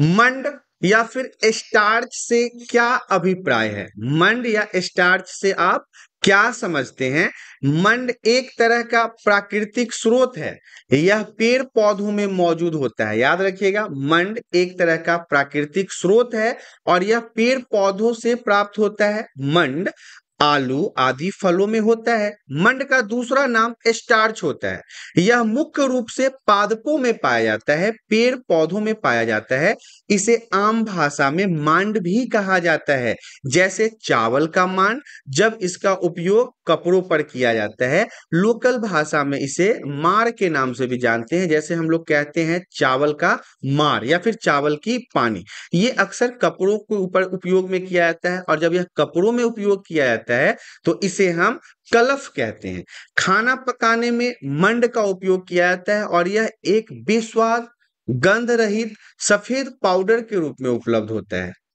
मंड या फिर स्टार्च से क्या अभिप्राय है मंड या स्टार्च से आप क्या समझते हैं मंड एक तरह का प्राकृतिक स्रोत है यह पेड़ पौधों में मौजूद होता है याद रखिएगा मंड एक तरह का प्राकृतिक स्रोत है और यह पेड़ पौधों से प्राप्त होता है मंड आलू आदि फलों में होता है मंड का दूसरा नाम स्टार्च होता है यह मुख्य रूप से पादपों में पाया जाता है पेड़ पौधों में पाया जाता है इसे आम भाषा में मांड भी कहा जाता है जैसे चावल का मांड जब इसका उपयोग कपड़ों पर किया जाता है लोकल भाषा में इसे मार के नाम से भी जानते हैं जैसे हम लोग कहते हैं चावल का मार या फिर चावल की पानी ये अक्सर कपड़ों के ऊपर उपयोग में किया जाता है और जब यह कपड़ों में उपयोग किया जाता है तो इसे हम कलफ कहते हैं खाना पकाने में मंड का उपयोग किया जाता है और यह एक बेस्वाद गंध रहित सफेद पाउडर के रूप में उपलब्ध होता है